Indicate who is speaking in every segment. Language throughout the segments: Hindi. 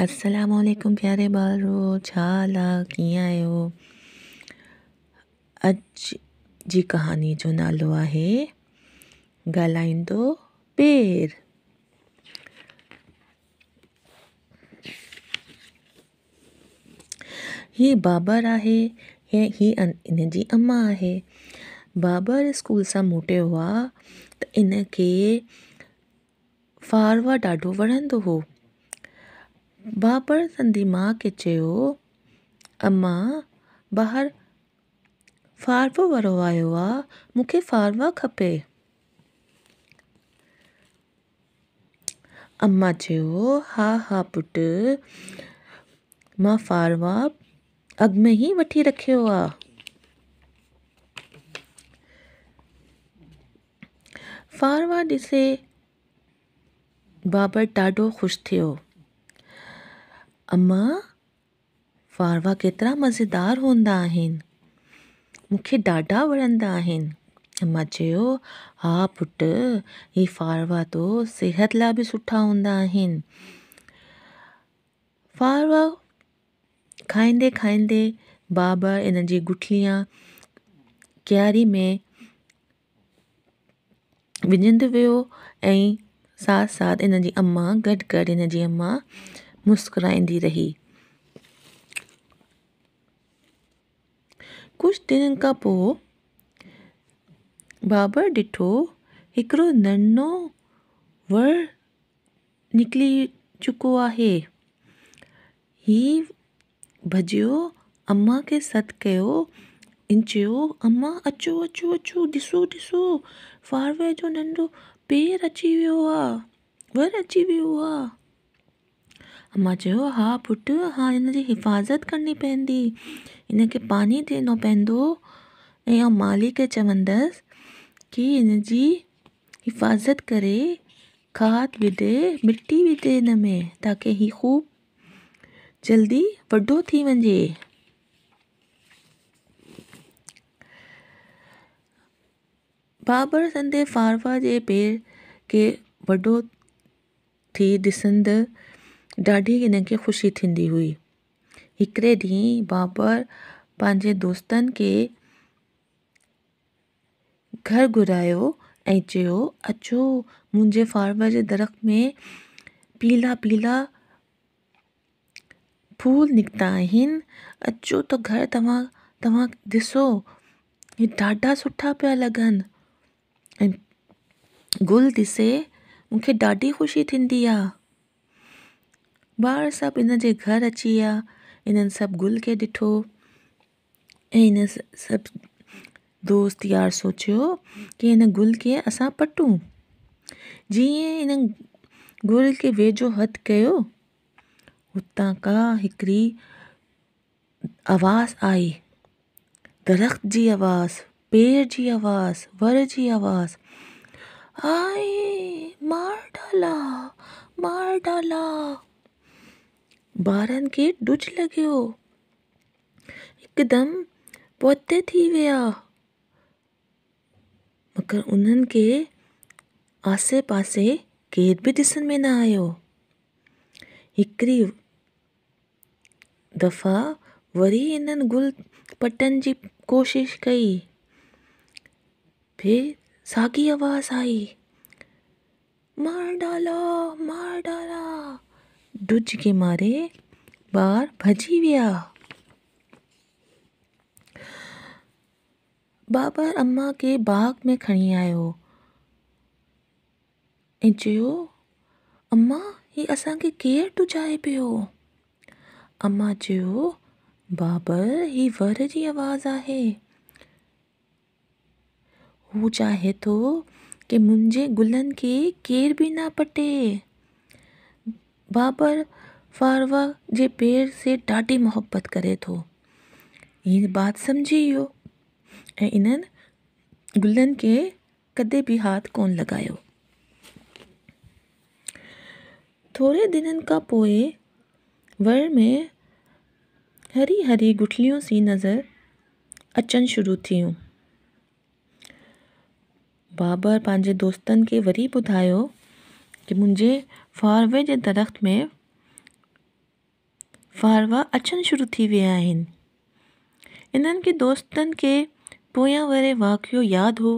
Speaker 1: अस्सलाम वालेकुम प्यारे बारो छाला हाल आहे कीअं अज जी कहानी जो नालो है आहे दो पेर हीअ बाबर आहे ऐं ही इन जी अम्मा आहे बाबर स्कूल से मोटे हुआ तो इनके फारवा ॾाढो वणंदो हो बापर संदी माँ के चयो अम्मा बाहर फ़ारवो वारो आयो आहे मूंखे फ़ारवा खपे अम्मा चयो हा हा पुट मां फ़ारवा अॻु में ही वठी रखियो आहे फ़ारवा ॾिसे बाबर ॾाढो खुश थियो अम्मा फारवा केतिरा मज़ेदार हूंदा आहिनि मूंखे ॾाढा वणंदा आहिनि अमां चयो हा पुटु हीउ फारवा तो सिहत लाइ बि सुठा हूंदा आहिनि फाड़वा खाईंदे खाईंदे बाबर इन जी गुठलिया कियारी में विझंदो वियो ऐं साथ साथ इनजी अम्मा गॾु गॾु हिनजी अम्मां मुस्कुराईंदी रही कुछ दिन का पो बाबर डिठो हिकिड़ो नन्नो वर निकली चुको आहे हीउ भॼियो अम्मा के सॾु कयो इन अम्मा अचो अचो अचो दिसो दिसो फारवे जो नंढो पेर अची वियो आहे वर अची वियो आहे अम्मा चयो हा पुट हाँ इन हिफ़ाज़त करनी पी इन पानी पाणी ॾियणो पवंदो ऐं आउं माली खे जी हिफ़ाज़त करे खाद विधे मिट्टी विधे इन में ताकि ही ख़ूब जल्दी वो थी वञे बाबर संदे फारवा जे पेर के वो थी दिसंद ॾाढी हिनखे ख़ुशी थींदी हुई हिकिड़े ॾींहुं बाबर पंहिंजे दोस्तनि खे घरु घुरायो ऐं चयो अचो मुंहिंजे फार्मर जे दरख़्त में पीला पीला फूल निकिता आहिनि अचो त घरु तव्हां तव्हां ॾिसो ही ॾाढा सुठा पिया लॻनि ऐं गुल ॾिसे मूंखे ॾाढी ख़ुशी थींदी आहे ॿार सभु हिन घर अची इन सब गुल के ॾिठो ऐं हिन दोस्त यार सोचियो कि हिन गुल खे असां पटूं जीअं हिन गुल के वेझो हथ किया हुतां का हिकिड़ी आवाज़ आई दरख़्त जी आवाज़ पेड़ जी आवाज़ वर जी आवाज़ आए मार डाला मार डाला ॿारनि खे ॾुझ लॻियो एकदम पोते थी विया मगर उन्हें के आसे पासे केर भी दिसन में ना आयो एक दफ़ा वरी इन गुल पटन जी कोशिश कई फिर सागी आवाज़ आई मार डाला मार डाला डुज के मारे बार भजी विया बाबर अम्मा के बाग में खड़ी आयो ऐं चयो अम्मा ही असांखे केरु टुजाए पियो अम्मा चयो बाबर ही वर की आवाज़ आहे वो चाहे तो की मुंहिंजे गुलन के केर भी ना पटे बाबर फारवा जे पेर से ढाढ़ी मोहब्बत करे थो ये बात समझी वियो इन गुलन के कदे भी हाथ कौन लगायो थोड़े ॾींहंनि का पोए वर में हरी हरी गुठलियों सी नज़र अचन शुरू थी बाबर पांजे दोस्तन के वरी बुधायो कि मुझे फ़ारवे के दरख़्त में फ़ारवा अचनि शुरू थी विया आहिनि इन्हनि खे दोस्तनि खे पोयां वारे वाक़ियो यादि हो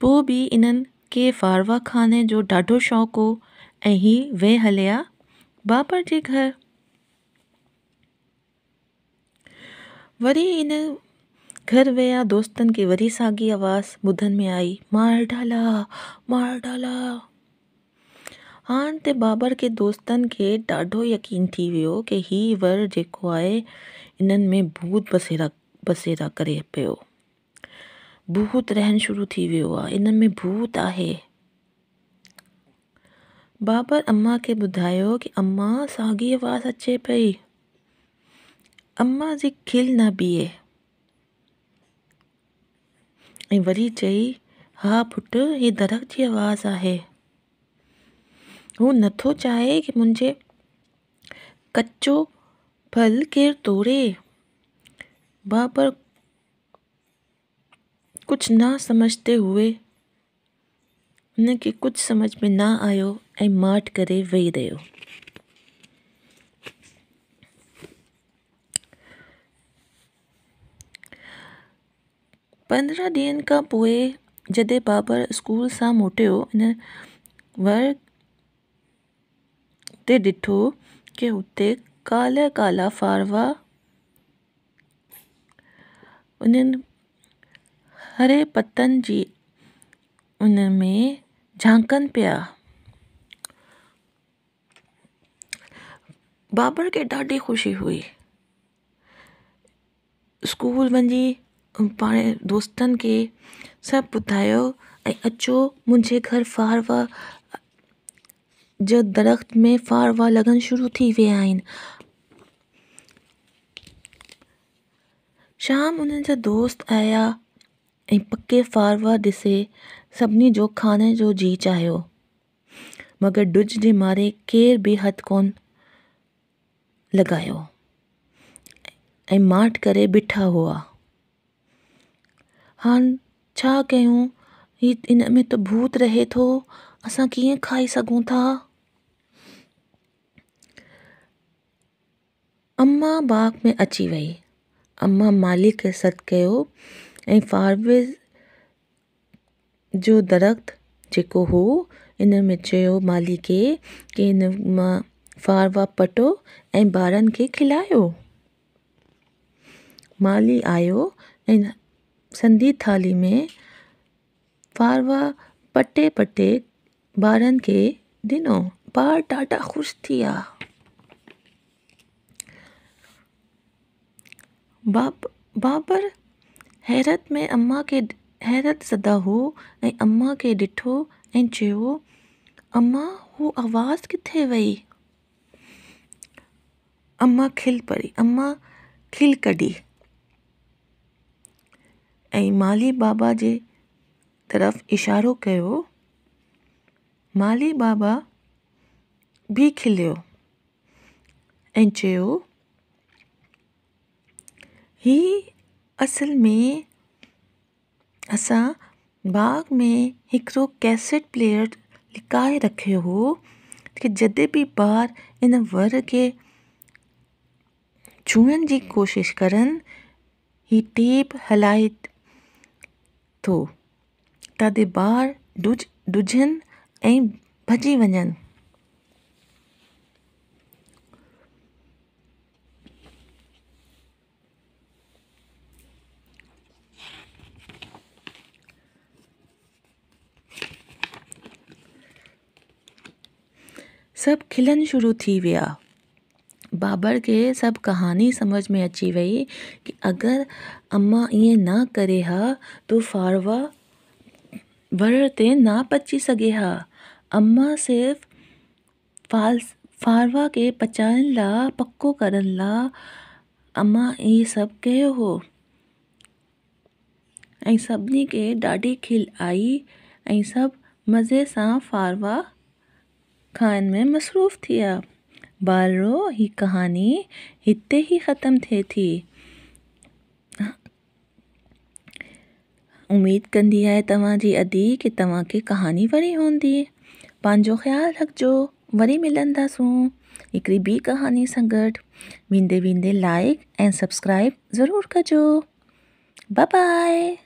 Speaker 1: पो भी इन के फ़ारवा खाने जो ॾाढो शौक हो ही वे हलिया बापर के घर वरी इन घर गया दोस्तन की वरी सागी आवाज़ बुधन में आई मार डाला मार डाला हाँ ते बाबर के दोस्तन के ॾाढो यकीन थी वो कि ही वर जेको आए इन में भूत बसेरा बसेरा करे पो भूत रहन शुरू थी वो इन में भूत आहे बाबर अम्मा के ॿुधायो कि अम्मा सागी आवाज़ अचे पई अम्मा जी खिल न बीए वरी चई हा पुट ये दरख़्त की आवाज़ है वो नथो चाहे कि मुझे कच्चो फल केर तोड़े बा पर कुछ न समझते हुए उनके कुछ समझ में न आयो ए माठि करे वेही रहियो पंद्रह दिन का पोए जदे बाबर स्कूल मोटे हो इन वर ते डिठो के उत्ते काले काला फारवा उन्हें हरे पत्तन जी उन में झांकनि पिया बाबर के डाढ़ी ख़ुशी हुई स्कूल वंजी पाणे दोस्तनि खे सभु ॿुधायो ऐं अचो मुंहिंजे घर फारवा जो दरख़्त में फारवा लगन लॻनि शुरू थी विया आहिनि शाम उन्हनि जा दोस्त आया ऐं पके फारवा वार ॾिसे सभिनी जो खाने जो जी चाहियो मगर डुज जे मारे केर बि हथ कोन लॻायो ऐं माठ करे बीठा हुआ हाँ छा कयूं इन में तो भूत रहे थो अस कि खाई सघूं था अम्मा बाग़ में अची वही अम्मा मालिक सद सॾु कयो ऐं फारवेल जो दरख़्तु जेको हो इन में चयो माली खे मां फारवा पटो ऐं ॿारनि खे खिलायो माली आयो ऐं संधि थाली में फारवा पट्टे पट्टे बारन के दिनों पार टाटा खुश थिया बाप बाबर हैरत में अम्मा के हैरत सदा हो अम्मा के डिठो ऐं अम्मा वो आवाज़ किथे वही अम्मा खिल पड़ी अम्मा खिल कढी ऐं माली बाबा जे तरफ़ इशारो कयो माली बाबा बि खिलियो ऐं चयो ही असल में असां बाग में हिकिड़ो कैसेट प्लेयर लिकाए रखियो हो की जॾहिं बि ॿार इन वर खे छुअण जी कोशिशि करनि हीअ टेप हलाए थो त बार डुज डुझन डुझनि ऐं भॼी वञनि सभु शुरू थी वह बाबर के सब कहानी समझ में अची वही कि अगर अम्मा ये ना करे हा तो फारवा वर ते न पची सघे हा अम्मा सिर्फ फाल्स फारवा के पचान ला पक्को करन ला अम्मा ये सब कह हो ऐं सभिनी खे ॾाढी खिल आई ऐं सभु मज़े सां फारवा खाइण में मसरूफ़ थी विया बालरो ही कहानी इतने ही ख़त्म थे थी उम्मीद कंदी आहे तव्हांजी अदी कि की के कहानी वणी हूंदी पंहिंजो ख़्यालु रखिजो वरी मिलंदासूं हिकिड़ी बी कहानी सां विंदे विंदे लाइक एंड सब्सक्राइब ज़रूर कजो बाय बाय